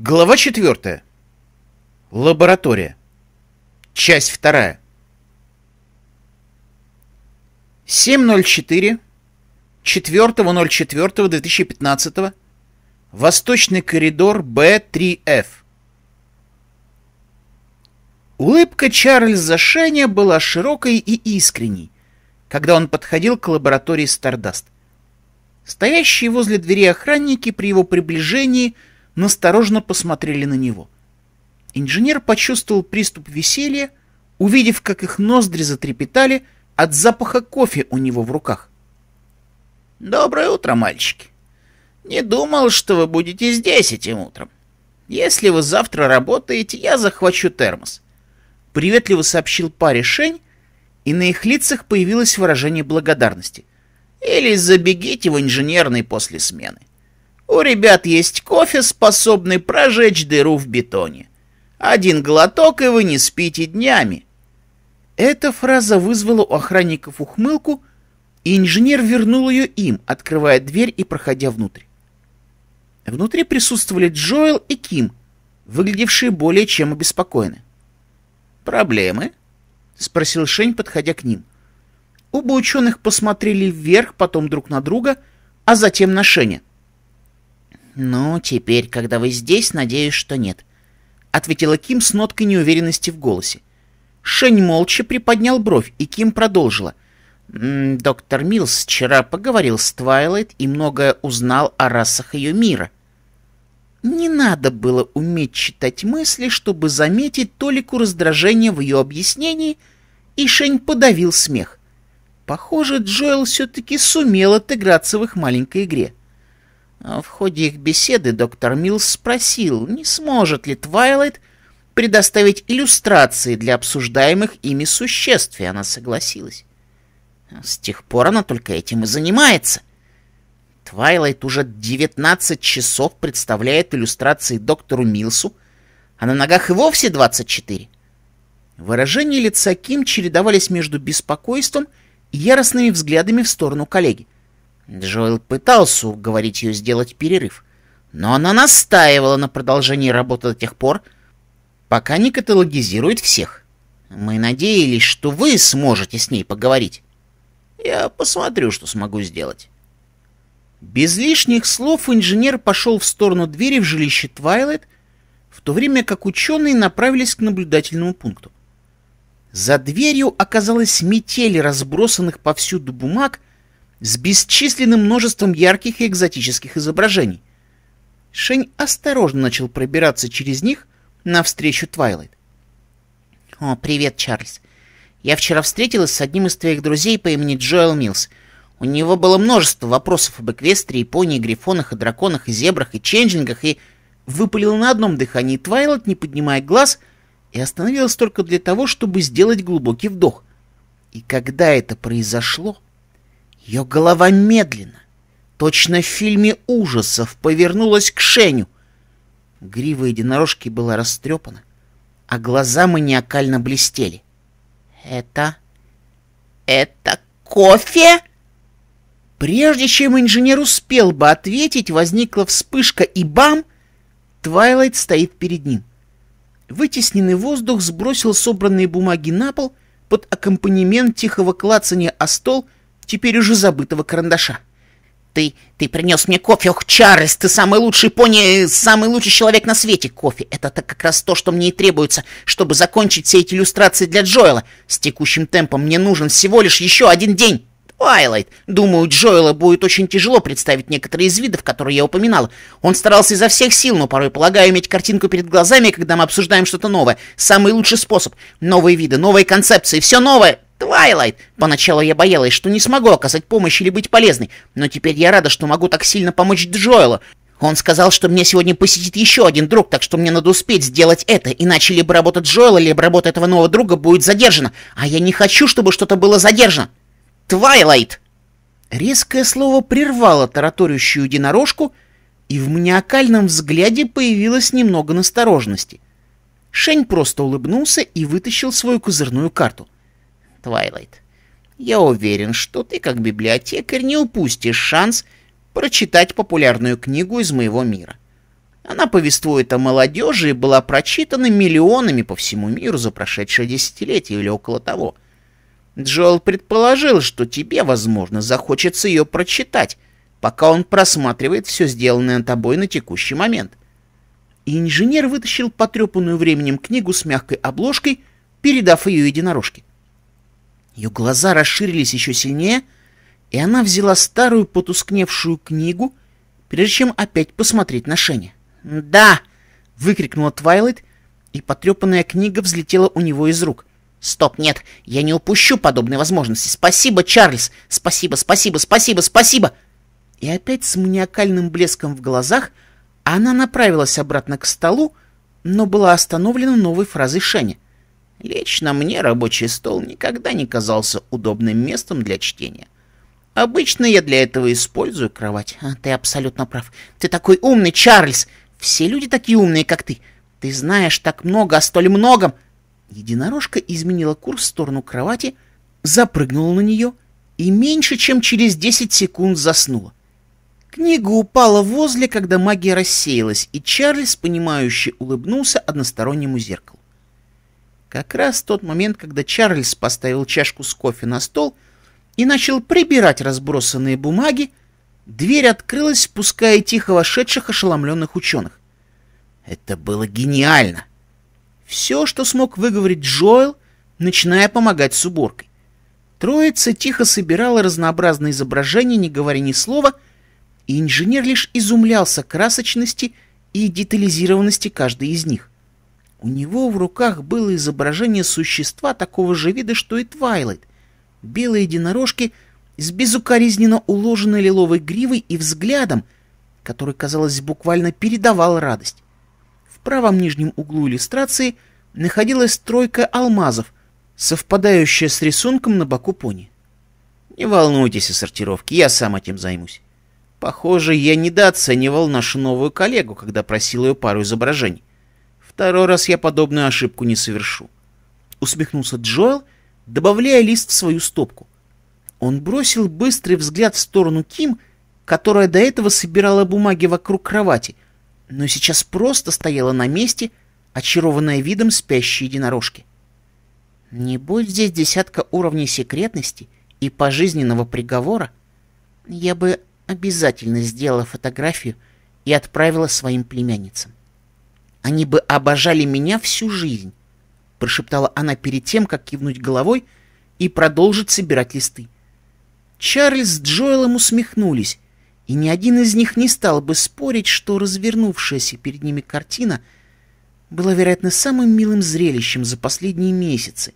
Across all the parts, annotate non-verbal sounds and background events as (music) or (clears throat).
Глава 4. Лаборатория. Часть 2. 7.04. 4.04.2015. Восточный коридор Б3Ф. Улыбка Чарльза Шеня была широкой и искренней, когда он подходил к лаборатории Стардаст. Стоящие возле двери охранники при его приближении – насторожно посмотрели на него. Инженер почувствовал приступ веселья, увидев, как их ноздри затрепетали от запаха кофе у него в руках. «Доброе утро, мальчики. Не думал, что вы будете здесь этим утром. Если вы завтра работаете, я захвачу термос», — приветливо сообщил паре Шень, и на их лицах появилось выражение благодарности. «Или забегите в инженерный после смены». У ребят есть кофе, способный прожечь дыру в бетоне. Один глоток, и вы не спите днями. Эта фраза вызвала у охранников ухмылку, и инженер вернул ее им, открывая дверь и проходя внутрь. Внутри присутствовали Джоэл и Ким, выглядевшие более чем обеспокоены. «Проблемы?» — спросил Шень, подходя к ним. Оба ученых посмотрели вверх, потом друг на друга, а затем на Шеня. «Ну, теперь, когда вы здесь, надеюсь, что нет», — ответила Ким с ноткой неуверенности в голосе. Шень молча приподнял бровь, и Ким продолжила. «Доктор Милс вчера поговорил с Твайлайт и многое узнал о расах ее мира. Не надо было уметь читать мысли, чтобы заметить толику раздражения в ее объяснении, и Шень подавил смех. Похоже, Джоэл все-таки сумел отыграться в их маленькой игре. А в ходе их беседы доктор Милл спросил, не сможет ли Твайлайт предоставить иллюстрации для обсуждаемых ими существ, и она согласилась. А с тех пор она только этим и занимается. Твайлайт уже 19 часов представляет иллюстрации доктору Милсу, а на ногах и вовсе 24. Выражения лица Ким чередовались между беспокойством и яростными взглядами в сторону коллеги. — Джоэл пытался уговорить ее сделать перерыв, но она настаивала на продолжении работы до тех пор, пока не каталогизирует всех. Мы надеялись, что вы сможете с ней поговорить. Я посмотрю, что смогу сделать. Без лишних слов инженер пошел в сторону двери в жилище Твайлайт, в то время как ученые направились к наблюдательному пункту. За дверью оказалась метель разбросанных повсюду бумаг, с бесчисленным множеством ярких и экзотических изображений. Шень осторожно начал пробираться через них навстречу Твайлайт. «О, привет, Чарльз. Я вчера встретилась с одним из твоих друзей по имени Джоэл Милс. У него было множество вопросов об Эквестрии, Японии, Грифонах и Драконах, и Зебрах, и Ченджингах, и...» выпалил на одном дыхании Твайлайт, не поднимая глаз, и остановилась только для того, чтобы сделать глубокий вдох. И когда это произошло... Ее голова медленно, точно в фильме ужасов, повернулась к Шеню. Грива единорожки была растрепана, а глаза маниакально блестели. «Это... это кофе?» Прежде чем инженер успел бы ответить, возникла вспышка и бам! Твайлайт стоит перед ним. Вытесненный воздух сбросил собранные бумаги на пол под аккомпанемент тихого клацания о стол — теперь уже забытого карандаша. «Ты, ты принес мне кофе, ох, Чарльз, ты самый лучший пони, самый лучший человек на свете. Кофе — это как раз то, что мне и требуется, чтобы закончить все эти иллюстрации для Джоэла. С текущим темпом мне нужен всего лишь еще один день». Твайлайт. Думаю, Джоэла будет очень тяжело представить некоторые из видов, которые я упоминал. Он старался изо всех сил, но порой полагаю иметь картинку перед глазами, когда мы обсуждаем что-то новое. Самый лучший способ. Новые виды, новые концепции, все новое. Твайлайт! Поначалу я боялась, что не смогу оказать помощь или быть полезной, но теперь я рада, что могу так сильно помочь Джоэлу. Он сказал, что мне сегодня посетит еще один друг, так что мне надо успеть сделать это, иначе либо работа Джоэла, либо работа этого нового друга будет задержана, а я не хочу, чтобы что-то было задержано. Твайлайт!» Резкое слово прервало тараторющую единорожку, и в маниакальном взгляде появилось немного настороженности. Шень просто улыбнулся и вытащил свою козырную карту — Твайлайт. «Я уверен, что ты, как библиотекарь, не упустишь шанс прочитать популярную книгу из моего мира. Она повествует о молодежи и была прочитана миллионами по всему миру за прошедшее десятилетие или около того. Джоэл предположил, что тебе, возможно, захочется ее прочитать, пока он просматривает все сделанное тобой на текущий момент». И инженер вытащил потрепанную временем книгу с мягкой обложкой, передав ее единорожке. Ее глаза расширились еще сильнее, и она взяла старую потускневшую книгу, прежде чем опять посмотреть на Шене. «Да!» — выкрикнула Твайлайт, и потрепанная книга взлетела у него из рук. «Стоп, нет, я не упущу подобной возможности. Спасибо, Чарльз! Спасибо, спасибо, спасибо, спасибо!» И опять с маниакальным блеском в глазах она направилась обратно к столу, но была остановлена новой фразой Шене. Лично мне рабочий стол никогда не казался удобным местом для чтения. Обычно я для этого использую кровать. А, ты абсолютно прав. Ты такой умный, Чарльз. Все люди такие умные, как ты. Ты знаешь так много о столь многом. Единорожка изменила курс в сторону кровати, запрыгнула на нее и меньше чем через 10 секунд заснула. Книга упала возле, когда магия рассеялась, и Чарльз, понимающе улыбнулся одностороннему зеркалу. Как раз тот момент, когда Чарльз поставил чашку с кофе на стол и начал прибирать разбросанные бумаги, дверь открылась, пуская тихо вошедших ошеломленных ученых. Это было гениально! Все, что смог выговорить Джоэл, начиная помогать с уборкой. Троица тихо собирала разнообразные изображения, не говоря ни слова, и инженер лишь изумлялся красочности и детализированности каждой из них. У него в руках было изображение существа такого же вида, что и Твайлайт. Белые единорожки с безукоризненно уложенной лиловой гривой и взглядом, который, казалось, буквально передавал радость. В правом нижнем углу иллюстрации находилась тройка алмазов, совпадающая с рисунком на боку пони. «Не волнуйтесь о сортировке, я сам этим займусь». Похоже, я недооценивал нашу новую коллегу, когда просил ее пару изображений. Второй раз я подобную ошибку не совершу. Усмехнулся Джоэл, добавляя лист в свою стопку. Он бросил быстрый взгляд в сторону Ким, которая до этого собирала бумаги вокруг кровати, но сейчас просто стояла на месте, очарованная видом спящей единорожки. Не будь здесь десятка уровней секретности и пожизненного приговора, я бы обязательно сделала фотографию и отправила своим племянницам. Они бы обожали меня всю жизнь, — прошептала она перед тем, как кивнуть головой и продолжить собирать листы. Чарльз с Джоэлом усмехнулись, и ни один из них не стал бы спорить, что развернувшаяся перед ними картина была, вероятно, самым милым зрелищем за последние месяцы,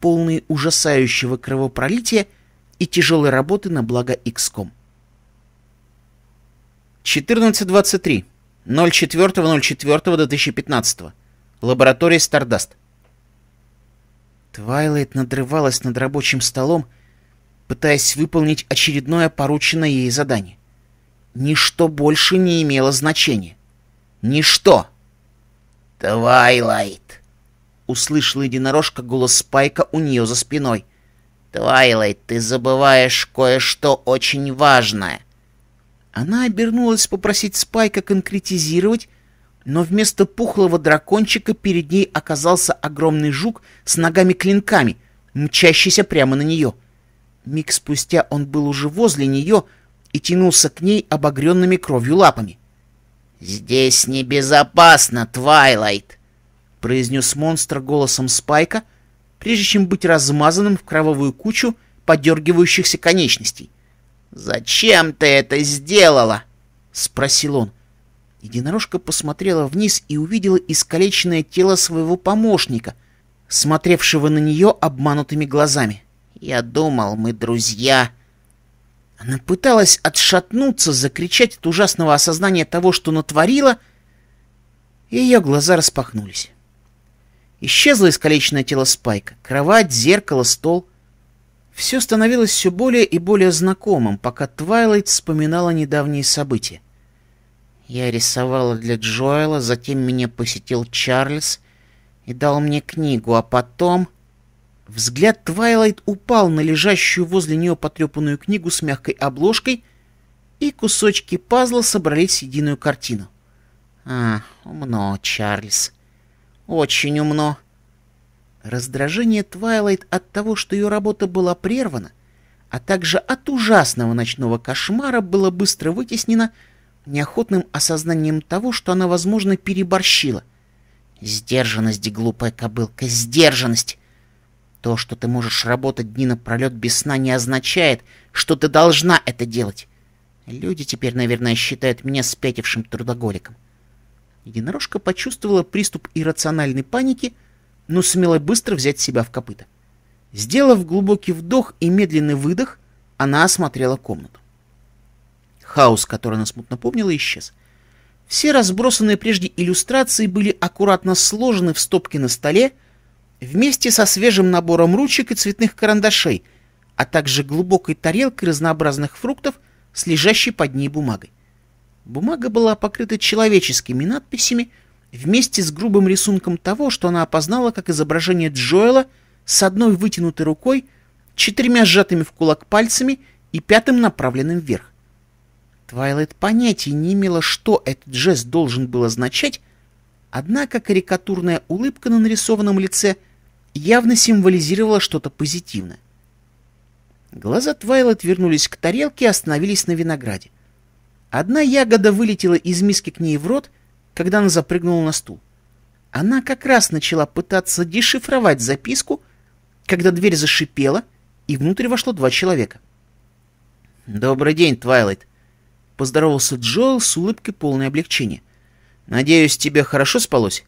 полные ужасающего кровопролития и тяжелой работы на благо XCOM. 1423 04.04.2015. Лаборатория «Стардаст». Твайлайт надрывалась над рабочим столом, пытаясь выполнить очередное порученное ей задание. Ничто больше не имело значения. Ничто! «Твайлайт!» — услышала единорожка голос Спайка у нее за спиной. «Твайлайт, ты забываешь кое-что очень важное!» Она обернулась попросить Спайка конкретизировать, но вместо пухлого дракончика перед ней оказался огромный жук с ногами-клинками, мчащийся прямо на нее. Миг спустя он был уже возле нее и тянулся к ней обогренными кровью лапами. «Здесь небезопасно, Твайлайт!» — произнес монстр голосом Спайка, прежде чем быть размазанным в кровавую кучу подергивающихся конечностей — «Зачем ты это сделала?» — спросил он. Единорожка посмотрела вниз и увидела искалеченное тело своего помощника, смотревшего на нее обманутыми глазами. «Я думал, мы друзья». Она пыталась отшатнуться, закричать от ужасного осознания того, что натворила, и ее глаза распахнулись. Исчезло искалеченное тело Спайка, кровать, зеркало, стол — все становилось все более и более знакомым, пока Твайлайт вспоминала недавние события. Я рисовала для Джоэла, затем меня посетил Чарльз и дал мне книгу, а потом... Взгляд Твайлайт упал на лежащую возле нее потрепанную книгу с мягкой обложкой, и кусочки пазла собрались в единую картину. «А, умно, Чарльз. Очень умно. Раздражение Твайлайт от того, что ее работа была прервана, а также от ужасного ночного кошмара было быстро вытеснено неохотным осознанием того, что она, возможно, переборщила. Сдержанность, глупая кобылка, сдержанность! То, что ты можешь работать дни напролет без сна, не означает, что ты должна это делать. Люди теперь, наверное, считают меня спятившим трудоголиком. Единорожка почувствовала приступ иррациональной паники — но ну, сумела быстро взять себя в копыта. Сделав глубокий вдох и медленный выдох, она осмотрела комнату. Хаос, который она смутно помнила, исчез. Все разбросанные прежде иллюстрации были аккуратно сложены в стопки на столе, вместе со свежим набором ручек и цветных карандашей, а также глубокой тарелкой разнообразных фруктов с лежащей под ней бумагой. Бумага была покрыта человеческими надписями — вместе с грубым рисунком того, что она опознала как изображение Джоэла с одной вытянутой рукой, четырьмя сжатыми в кулак пальцами и пятым направленным вверх. Твайлайт понятия не имела, что этот жест должен был означать, однако карикатурная улыбка на нарисованном лице явно символизировала что-то позитивное. Глаза Твайлайт вернулись к тарелке и остановились на винограде. Одна ягода вылетела из миски к ней в рот — когда она запрыгнула на стул. Она как раз начала пытаться дешифровать записку, когда дверь зашипела, и внутрь вошло два человека. «Добрый день, Твайлайт», — поздоровался Джоэл с улыбкой полной облегчения. «Надеюсь, тебе хорошо спалось?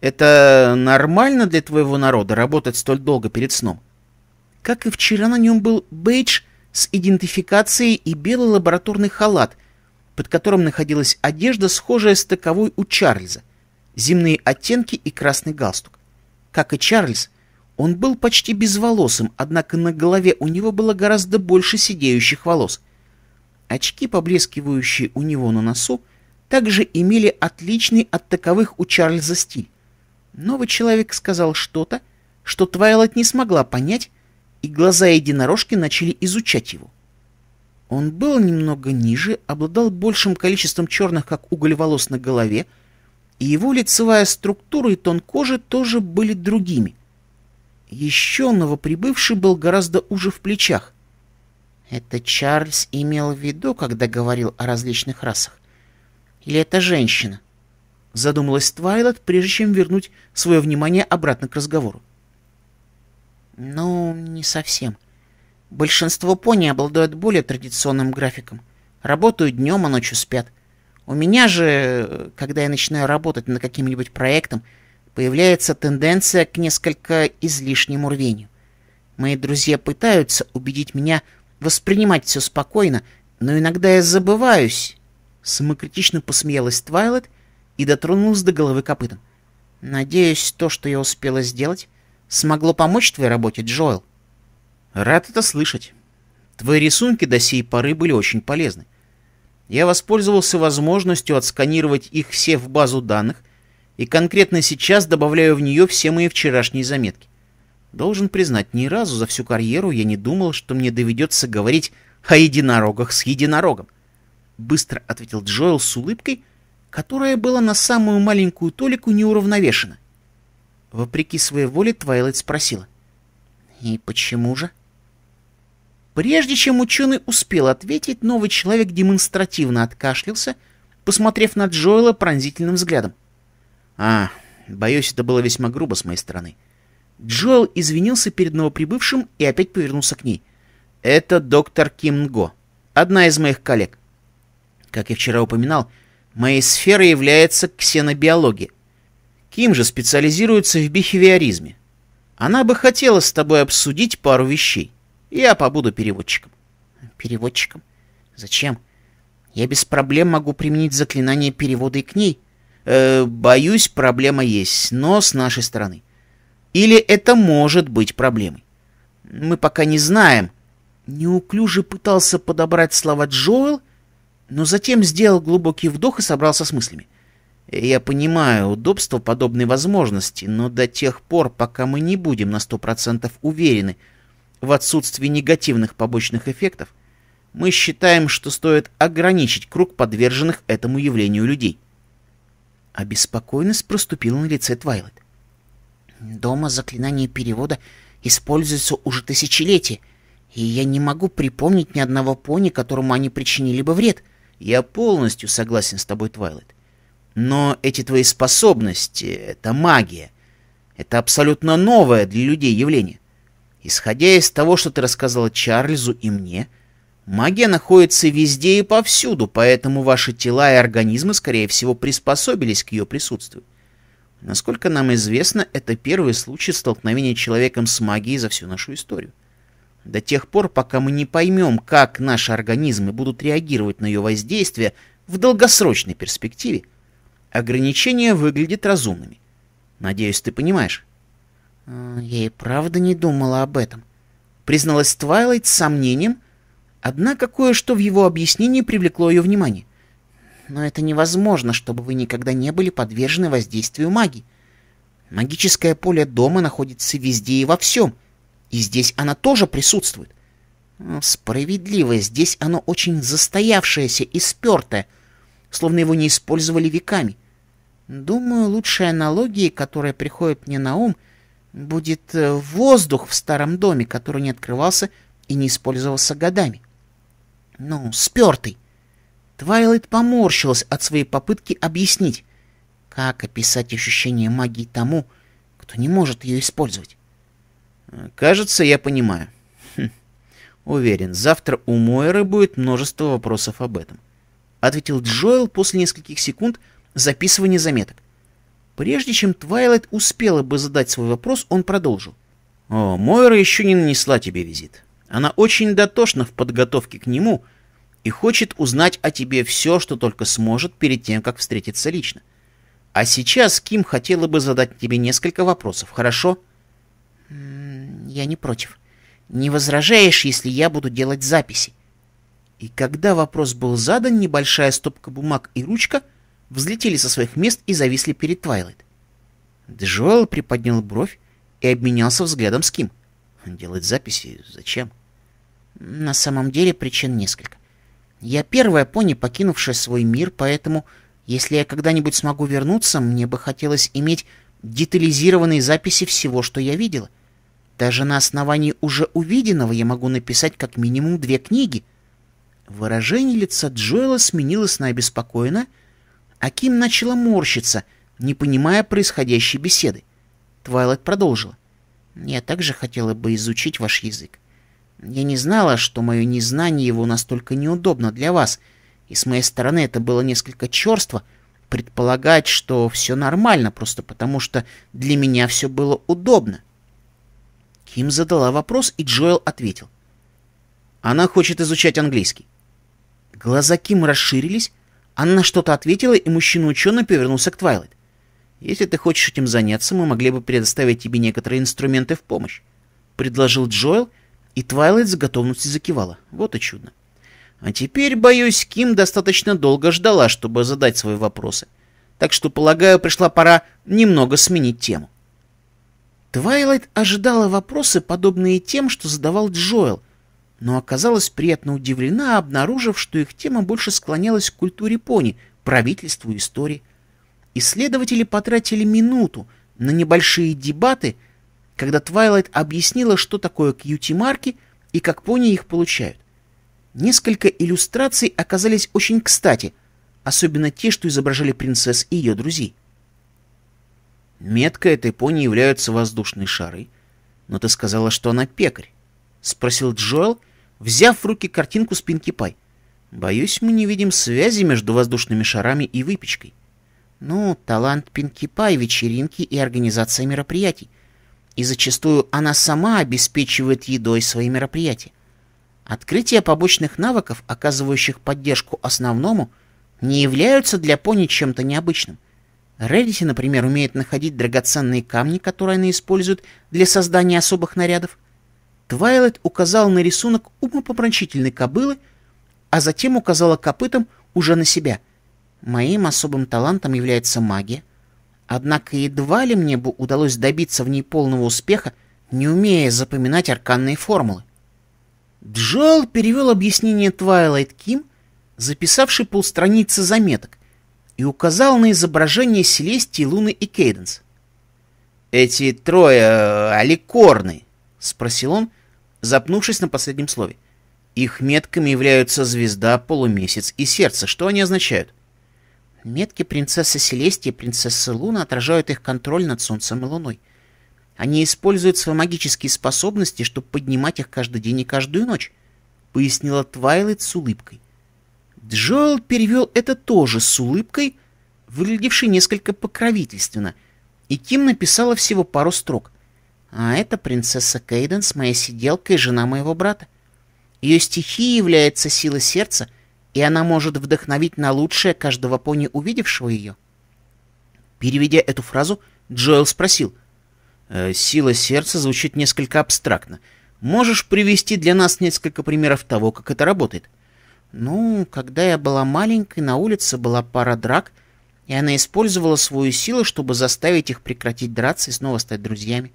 Это нормально для твоего народа работать столь долго перед сном?» Как и вчера, на нем был бейдж с идентификацией и белый лабораторный халат — под которым находилась одежда, схожая с таковой у Чарльза, земные оттенки и красный галстук. Как и Чарльз, он был почти безволосым, однако на голове у него было гораздо больше сидеющих волос. Очки, поблескивающие у него на носу, также имели отличный от таковых у Чарльза стиль. Новый человек сказал что-то, что Твайлайт не смогла понять, и глаза единорожки начали изучать его. Он был немного ниже, обладал большим количеством черных, как уголь, волос на голове, и его лицевая структура и тон кожи тоже были другими. Еще новоприбывший был гораздо уже в плечах. Это Чарльз имел в виду, когда говорил о различных расах? Или это женщина? Задумалась Твайлот, прежде чем вернуть свое внимание обратно к разговору. «Ну, не совсем», Большинство пони обладают более традиционным графиком. Работают днем, а ночью спят. У меня же, когда я начинаю работать над каким-нибудь проектом, появляется тенденция к несколько излишнему рвению. Мои друзья пытаются убедить меня воспринимать все спокойно, но иногда я забываюсь. Самокритично посмеялась Твайлет и дотронулась до головы копытом. Надеюсь, то, что я успела сделать, смогло помочь твоей работе, Джоэл. Рад это слышать. Твои рисунки до сей поры были очень полезны. Я воспользовался возможностью отсканировать их все в базу данных и конкретно сейчас добавляю в нее все мои вчерашние заметки. Должен признать, ни разу за всю карьеру я не думал, что мне доведется говорить о единорогах с единорогом. Быстро ответил Джоэл с улыбкой, которая была на самую маленькую толику неуравновешена. Вопреки своей воле Твайлайт спросила. «И почему же?» Прежде чем ученый успел ответить, новый человек демонстративно откашлялся, посмотрев на Джоэла пронзительным взглядом. «А, боюсь, это было весьма грубо с моей стороны». Джоэл извинился перед новоприбывшим и опять повернулся к ней. «Это доктор Ким Нго, одна из моих коллег. Как я вчера упоминал, моей сферой является ксенобиология. Ким же специализируется в бихевиоризме. Она бы хотела с тобой обсудить пару вещей». Я побуду переводчиком. Переводчиком? Зачем? Я без проблем могу применить заклинание перевода и к ней. Э, боюсь, проблема есть, но с нашей стороны. Или это может быть проблемой. Мы пока не знаем. Неуклюже пытался подобрать слова Джоэл, но затем сделал глубокий вдох и собрался с мыслями. Я понимаю удобство подобной возможности, но до тех пор, пока мы не будем на сто процентов уверены, в отсутствии негативных побочных эффектов, мы считаем, что стоит ограничить круг подверженных этому явлению людей. Обеспокоенность проступила на лице Твайлет. «Дома заклинание перевода используется уже тысячелетия, и я не могу припомнить ни одного пони, которому они причинили бы вред». «Я полностью согласен с тобой, Твайлет. Но эти твои способности — это магия. Это абсолютно новое для людей явление. Исходя из того, что ты рассказала Чарльзу и мне, магия находится везде и повсюду, поэтому ваши тела и организмы, скорее всего, приспособились к ее присутствию. Насколько нам известно, это первый случай столкновения человеком с магией за всю нашу историю. До тех пор, пока мы не поймем, как наши организмы будут реагировать на ее воздействие в долгосрочной перспективе, ограничения выглядят разумными. Надеюсь, ты понимаешь. Э, «Я и правда не думала об этом», — призналась Твайлайт с сомнением, однако кое-что в его объяснении привлекло ее внимание. «Но это невозможно, чтобы вы никогда не были подвержены воздействию магии. Магическое поле дома находится везде и во всем, и здесь оно тоже присутствует. Э, справедливо, здесь оно очень застоявшееся и спертое, словно его не использовали веками. Думаю, лучшей аналогией, которая приходит мне на ум — будет э, воздух в старом доме, который не открывался и не использовался годами. Ну, спертый. Твайлайт поморщилась от своей попытки объяснить, как описать ощущение магии тому, кто не может ее использовать. Кажется, я понимаю. Хм. Уверен, завтра у Мойры будет множество вопросов об этом. Ответил Джоэл после нескольких секунд записывания заметок. Прежде чем Твайлайт успела бы задать свой вопрос, он продолжил. «О, Мойра еще не нанесла тебе визит. Она очень дотошна в подготовке к нему и хочет узнать о тебе все, что только сможет перед тем, как встретиться лично. А сейчас Ким хотела бы задать тебе несколько вопросов, хорошо?» «Я не против. Не возражаешь, если я буду делать записи?» И когда вопрос был задан, небольшая стопка бумаг и ручка — взлетели со своих мест и зависли перед Твайлайт. Джоэл приподнял бровь и обменялся взглядом с Ким. Делать записи зачем? На самом деле причин несколько. Я первая пони, покинувшая свой мир, поэтому, если я когда-нибудь смогу вернуться, мне бы хотелось иметь детализированные записи всего, что я видела. Даже на основании уже увиденного я могу написать как минимум две книги. Выражение лица Джоэла сменилось на обеспокоенное, Аким начала морщиться, не понимая происходящей беседы. Твайлайт продолжила. «Я также хотела бы изучить ваш язык. Я не знала, что мое незнание его настолько неудобно для вас, и с моей стороны это было несколько черство предполагать, что все нормально, просто потому что для меня все было удобно». Ким задала вопрос, и Джоэл ответил. «Она хочет изучать английский». Глаза Ким расширились, Анна что-то ответила, и мужчина-ученый повернулся к Твайлайт. «Если ты хочешь этим заняться, мы могли бы предоставить тебе некоторые инструменты в помощь», — предложил Джоэл, и Твайлайт с готовностью закивала. Вот и чудно. А теперь, боюсь, Ким достаточно долго ждала, чтобы задать свои вопросы. Так что, полагаю, пришла пора немного сменить тему. Твайлайт ожидала вопросы, подобные тем, что задавал Джоэл, но оказалась приятно удивлена, обнаружив, что их тема больше склонялась к культуре пони, правительству, истории. Исследователи потратили минуту на небольшие дебаты, когда Твайлайт объяснила, что такое кьюти-марки и как пони их получают. Несколько иллюстраций оказались очень кстати, особенно те, что изображали принцесс и ее друзей. Меткой этой пони являются воздушные шары. Но ты сказала, что она пекарь. — спросил Джоэл, взяв в руки картинку с Пинки Пай. Боюсь, мы не видим связи между воздушными шарами и выпечкой. Ну, талант Пинки Пай, вечеринки и организация мероприятий. И зачастую она сама обеспечивает едой свои мероприятия. Открытие побочных навыков, оказывающих поддержку основному, не являются для пони чем-то необычным. Реддити, например, умеет находить драгоценные камни, которые она использует для создания особых нарядов. Твайлет указал на рисунок умопомрачительной кобылы, а затем указала копытом уже на себя. Моим особым талантом является магия. Однако едва ли мне бы удалось добиться в ней полного успеха, не умея запоминать арканные формулы. Джоэл перевел объяснение Твайлайт Ким, записавший полстраницы заметок, и указал на изображение Селестии, Луны и Кейденс. «Эти трое э, аликорны?» — спросил он, запнувшись на последнем слове. Их метками являются звезда, полумесяц и сердце. Что они означают? Метки принцессы Селестии и принцессы Луна отражают их контроль над Солнцем и Луной. Они используют свои магические способности, чтобы поднимать их каждый день и каждую ночь», — пояснила Твайлайт с улыбкой. Джоэл перевел это тоже с улыбкой, выглядевшей несколько покровительственно, и Ким написала всего пару строк. А это принцесса Кейденс, моя сиделка и жена моего брата. Ее стихией является сила сердца, и она может вдохновить на лучшее каждого пони, увидевшего ее. Переведя эту фразу, Джоэл спросил. «Э, «Сила сердца звучит несколько абстрактно. Можешь привести для нас несколько примеров того, как это работает?» «Ну, когда я была маленькой, на улице была пара драк, и она использовала свою силу, чтобы заставить их прекратить драться и снова стать друзьями.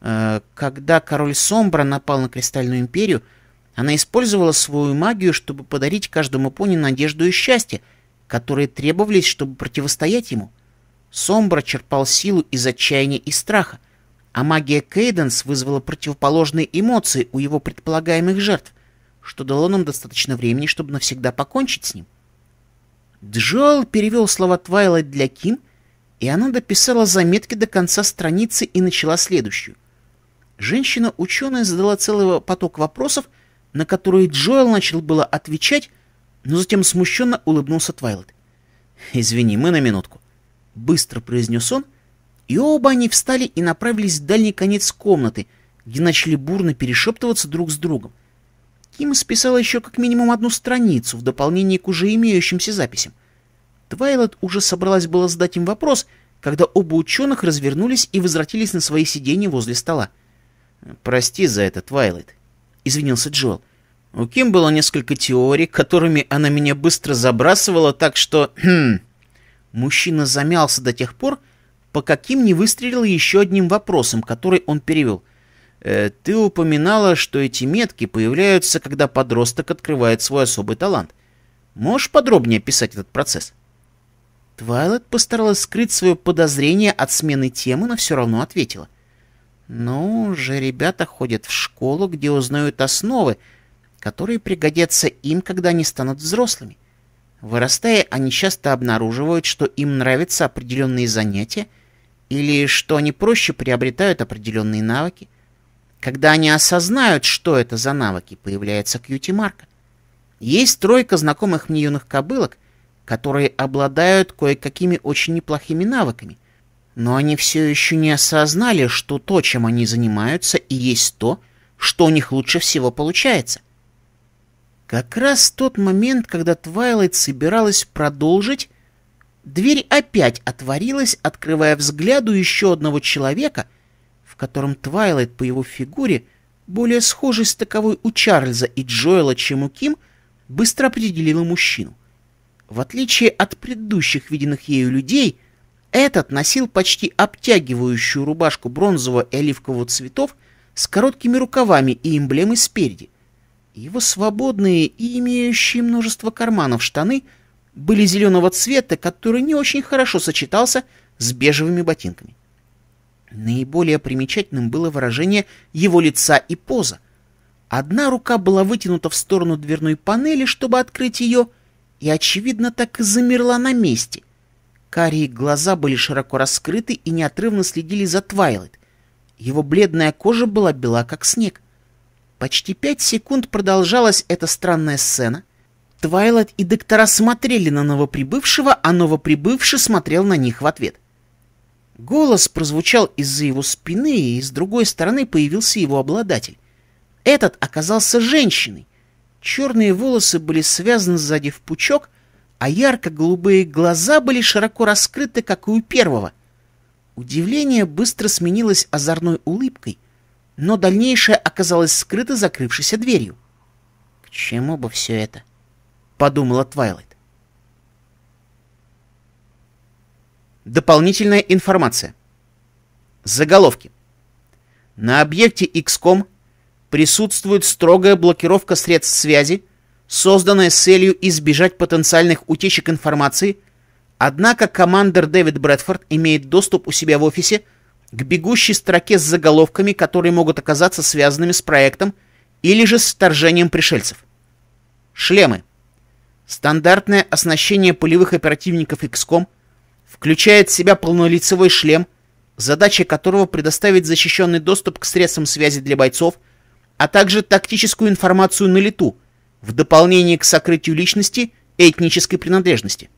Э, когда король Сомбра напал на Кристальную империю, она использовала свою магию, чтобы подарить каждому пони надежду и счастье, которые требовались, чтобы противостоять ему. Сомбра черпал силу из отчаяния и страха, а магия Кейденс вызвала противоположные эмоции у его предполагаемых жертв, что дало нам достаточно времени, чтобы навсегда покончить с ним. Джоэл перевел слова Твайлайт для Ким, и она дописала заметки до конца страницы и начала следующую. Женщина-ученая задала целый поток вопросов, на которые Джоэл начал было отвечать, но затем смущенно улыбнулся Твайлет. «Извини, мы на минутку», — быстро произнес он, и оба они встали и направились в дальний конец комнаты, где начали бурно перешептываться друг с другом. Ким списала еще как минимум одну страницу в дополнение к уже имеющимся записям. Твайлет уже собралась было задать им вопрос, когда оба ученых развернулись и возвратились на свои сиденья возле стола. «Прости за это, Твайлайт», — извинился Джоэл. «У Ким было несколько теорий, которыми она меня быстро забрасывала, так что...» (clears throat) хм, Мужчина замялся до тех пор, по каким не выстрелил еще одним вопросом, который он перевел. «Э, «Ты упоминала, что эти метки появляются, когда подросток открывает свой особый талант. Можешь подробнее описать этот процесс?» Твайлет постаралась скрыть свое подозрение от смены темы, но все равно ответила. Ну же, ребята ходят в школу, где узнают основы, которые пригодятся им, когда они станут взрослыми. Вырастая, они часто обнаруживают, что им нравятся определенные занятия, или что они проще приобретают определенные навыки. Когда они осознают, что это за навыки, появляется кьюти-марка. Есть тройка знакомых мне юных кобылок, которые обладают кое-какими очень неплохими навыками, но они все еще не осознали, что то, чем они занимаются, и есть то, что у них лучше всего получается. Как раз в тот момент, когда Твайлайт собиралась продолжить, дверь опять отворилась, открывая взгляду еще одного человека, в котором Твайлайт по его фигуре, более схожий с таковой у Чарльза и Джоэла, чем у Ким, быстро определила мужчину. В отличие от предыдущих виденных ею людей — этот носил почти обтягивающую рубашку бронзового и оливкового цветов с короткими рукавами и эмблемой спереди. Его свободные и имеющие множество карманов штаны были зеленого цвета, который не очень хорошо сочетался с бежевыми ботинками. Наиболее примечательным было выражение его лица и поза. Одна рука была вытянута в сторону дверной панели, чтобы открыть ее, и, очевидно, так и замерла на месте, Карие глаза были широко раскрыты и неотрывно следили за Твайлет. Его бледная кожа была бела, как снег. Почти пять секунд продолжалась эта странная сцена. Твайлет и доктора смотрели на новоприбывшего, а новоприбывший смотрел на них в ответ. Голос прозвучал из-за его спины, и с другой стороны появился его обладатель. Этот оказался женщиной. Черные волосы были связаны сзади в пучок, а ярко-голубые глаза были широко раскрыты, как и у первого. Удивление быстро сменилось озорной улыбкой, но дальнейшее оказалось скрыто закрывшейся дверью. «К чему бы все это?» — подумала Твайлайт. Дополнительная информация. Заголовки. На объекте XCOM присутствует строгая блокировка средств связи — созданное с целью избежать потенциальных утечек информации, однако командир Дэвид Брэдфорд имеет доступ у себя в офисе к бегущей строке с заголовками, которые могут оказаться связанными с проектом или же с вторжением пришельцев. Шлемы. Стандартное оснащение полевых оперативников XCOM включает в себя полнолицевой шлем, задача которого предоставить защищенный доступ к средствам связи для бойцов, а также тактическую информацию на лету – в дополнение к сокрытию личности этнической принадлежности.